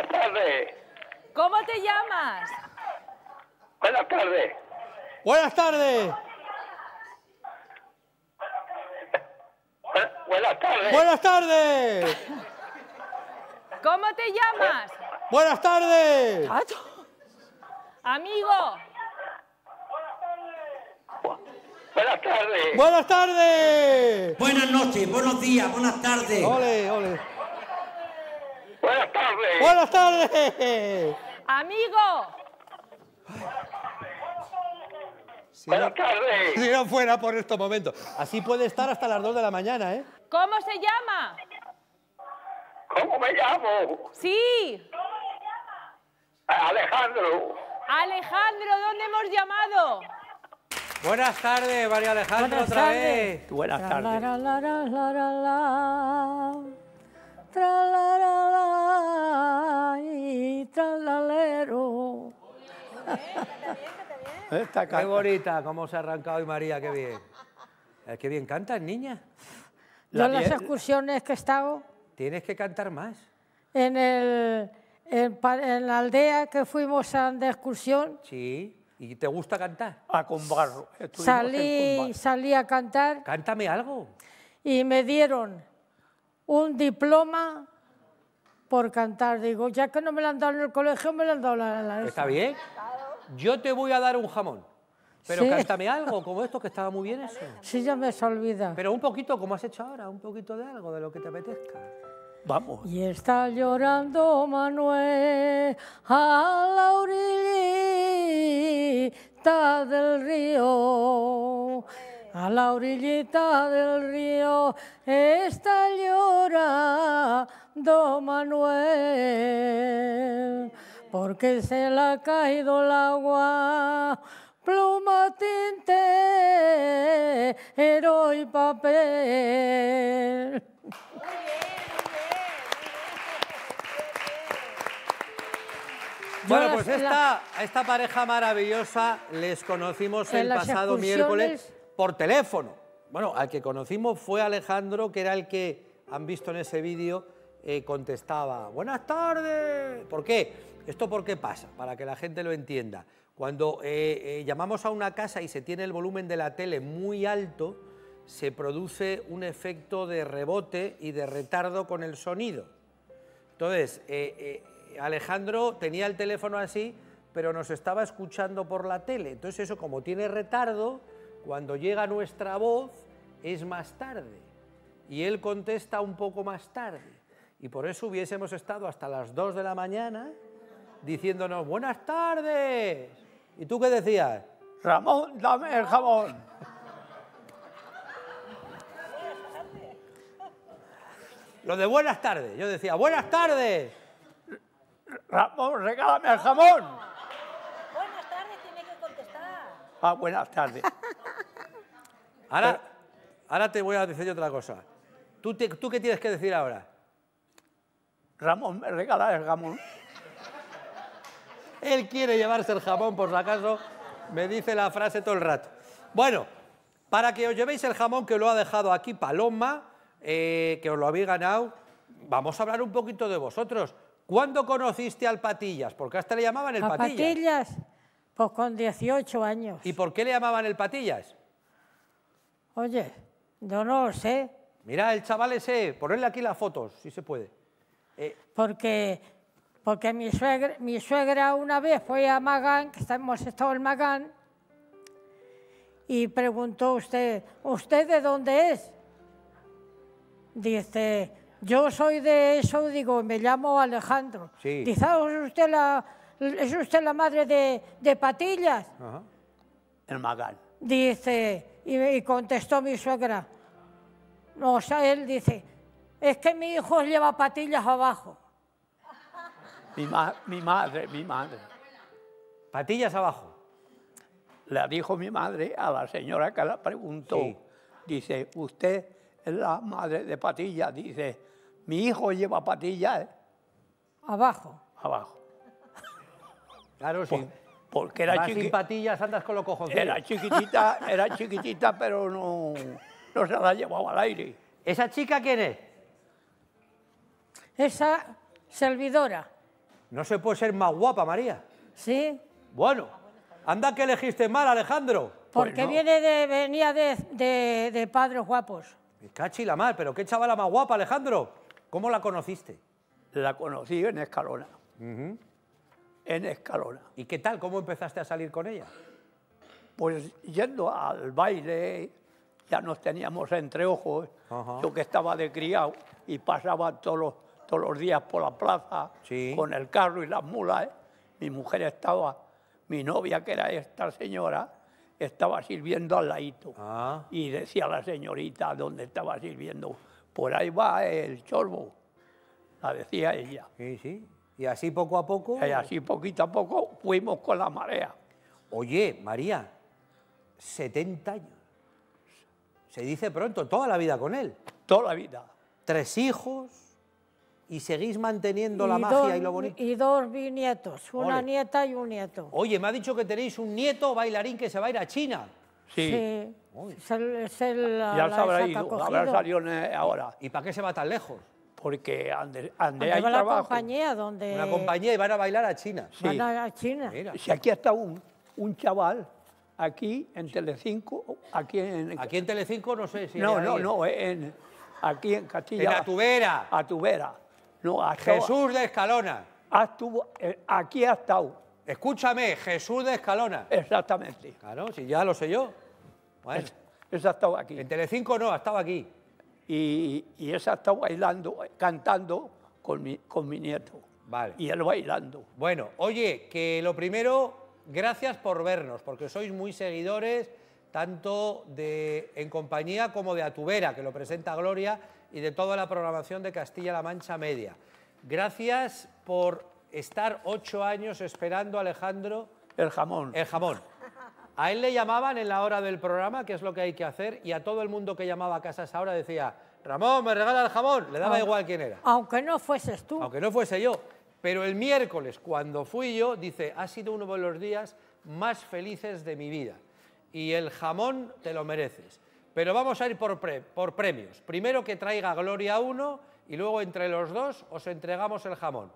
Buenas tardes. ¿Cómo te llamas? Buenas tardes. Buenas tardes. Buenas tardes. Buenas tardes. ¿Cómo te llamas? Buenas tardes. Amigo. Buenas tardes. Buenas tardes. Buenas noches, buenos días, buenas tardes. Ole, ole. Buenas tardes. Amigo. Buenas tardes. Si no fuera por estos momentos. Así puede estar hasta las 2 de la mañana, ¿eh? ¿Cómo se llama? ¿Cómo me llamo? Sí. ¿Cómo se llama? Alejandro. Alejandro, ¿dónde hemos llamado? Buenas tardes, María Alejandro otra vez. Buenas tardes tralalero. Esta Qué bonita, cómo se ha arrancado hoy María, qué bien. Qué bien cantas, niña. las excursiones que he estado... Tienes que cantar más. En, el, en, la aldea que fuimos de excursión... Sí. ¿Y te gusta cantar? A Salí, salí a cantar. Cántame algo. Y me dieron un diploma por cantar. Digo, ya que no me la han dado en el colegio, me la han dado la, la Está bien. Yo te voy a dar un jamón. Pero cántame algo como esto, que estaba muy bien eso. Sí, ya me se olvida. Pero un poquito, como has hecho ahora, un poquito de algo, de lo que te apetezca. Vamos. Y está llorando Manuel a la orillita del río. A la orillita del río está llorando Manuel, porque se le ha caído el agua, pluma, tinte, hero y papel. Bueno, pues esta, esta pareja maravillosa les conocimos el pasado miércoles por teléfono. Bueno, al que conocimos fue Alejandro, que era el que han visto en ese vídeo eh, contestaba, buenas tardes. ¿Por qué? ¿Esto por qué pasa? Para que la gente lo entienda. Cuando eh, eh, llamamos a una casa y se tiene el volumen de la tele muy alto, se produce un efecto de rebote y de retardo con el sonido. Entonces, Alejandro tenía el teléfono así, pero nos estaba escuchando por la tele. Entonces eso, como tiene retardo, cuando llega nuestra voz es más tarde. Y él contesta un poco más tarde. Y por eso hubiésemos estado hasta las 2 de la mañana diciéndonos, buenas tardes. ¿Y tú qué decías? Ramón, dame el jamón. Lo de buenas tardes. Yo decía, buenas tardes. Ramón, regálame el jamón. Buenas tardes, tiene que contestar. Ah, buenas tardes. Ahora, ahora te voy a decir otra cosa. ¿Tú qué tienes que decir ahora? Ramón, me regala el jamón. Él quiere llevarse el jamón, por si acaso, me dice la frase todo el rato. Bueno, para que os llevéis el jamón que lo ha dejado aquí Paloma, eh, que os lo habéis ganado, vamos a hablar un poquito de vosotros. ¿Cuándo conociste al Patillas? Porque hasta le llamaban el Patilla. Patillas. Patillas, pues con 18 años. ¿Y por qué le llamaban el Patillas? Oye, yo no lo sé. Mira, el chaval ese, ponle aquí las fotos, si se puede. Eh, porque, porque mi, suegra, una vez fue a Magán, que hemos estado en Magán, y preguntó usted, ¿usted de dónde es? Dice, yo soy de eso, digo, me llamo Alejandro. Dice, ah, ¿es usted la, es usted la madre de, Patillas? El Magán. Dice, y, contestó mi suegra. o sea, él dice, es que mi hijo lleva patillas abajo. Mi, mi madre, mi madre. Patillas abajo. La dijo mi madre a la señora que la preguntó. Dice, usted es la madre de patillas. Dice, mi hijo lleva patillas. ¿eh?". Abajo. Abajo. Claro, sí. porque era chiquitita. patillas andas con los cojones. Era chiquitita, era chiquitita, pero no, no se la llevaba al aire. ¿Esa chica quién es? esa servidora. No se puede ser más guapa, María. Sí. Bueno, anda que elegiste mal, Alejandro. Pues Porque viene de, venía de, de, padres guapos. cachi la mal, pero qué la más guapa, Alejandro. ¿Cómo la conociste? La conocí en Escalona. En Escalona. ¿Y qué tal? ¿Cómo empezaste a salir con ella? Pues yendo al baile, ya nos teníamos entre ojos, yo que estaba de criado y pasaba todos los todos los días por la plaza con el carro y las mulas. ¿eh? Mi mujer estaba, mi novia, que era esta señora, estaba sirviendo al ladito. Ah. Y decía la señorita donde estaba sirviendo, por ahí va el chorbo. La decía ella. Sí, sí. Y así poco a poco. Y así poquito a poco fuimos con la marea. Oye, María, 70 años. Se dice pronto, toda la vida con él. Toda la vida. Tres hijos y seguís manteniendo la magia y lo bonito. Y dos bisnietos, una nieta y un nieto. Oye, me ha dicho que tenéis un nieto bailarín que se va a ir a China. Sí. Es el, ya sabrá habrá eh, ahora. ¿Y para qué se va tan lejos? Porque ande, hay Una compañía donde... Una compañía y van a bailar a China. Van a China. Si aquí está un, un chaval aquí en Telecinco, aquí en... Aquí en Telecinco no sé si... No, no, no, aquí en Castilla... En Atubera. Atubera. No, Jesús de Escalona. Ah, estuvo, eh, aquí ha estado. Escúchame, Jesús de Escalona. Exactamente. Claro, si ya lo sé yo. Bueno. esa ha estado aquí. En Telecinco no, ha estado aquí. Y, y esa ha estado bailando, cantando con mi, con mi nieto. Vale. Y él bailando. Bueno, oye, que lo primero, gracias por vernos, porque sois muy seguidores, tanto de En Compañía como de Atubera, que lo presenta Gloria, y de toda la programación de Castilla-La Mancha Media. Gracias por estar ocho años esperando Alejandro. El jamón. El jamón. A él le llamaban en la hora del programa, que es lo que hay que hacer, y a todo el mundo que llamaba a casa esa hora decía, Ramón, me regala el jamón. Le daba ah. igual quién era. Aunque no fueses tú. Aunque no fuese yo. Pero el miércoles, cuando fui yo, dice, ha sido uno de los días más felices de mi vida. Y el jamón te lo mereces. Pero vamos a ir por, por premios. Primero que traiga Gloria 1 y luego entre los dos os entregamos el jamón.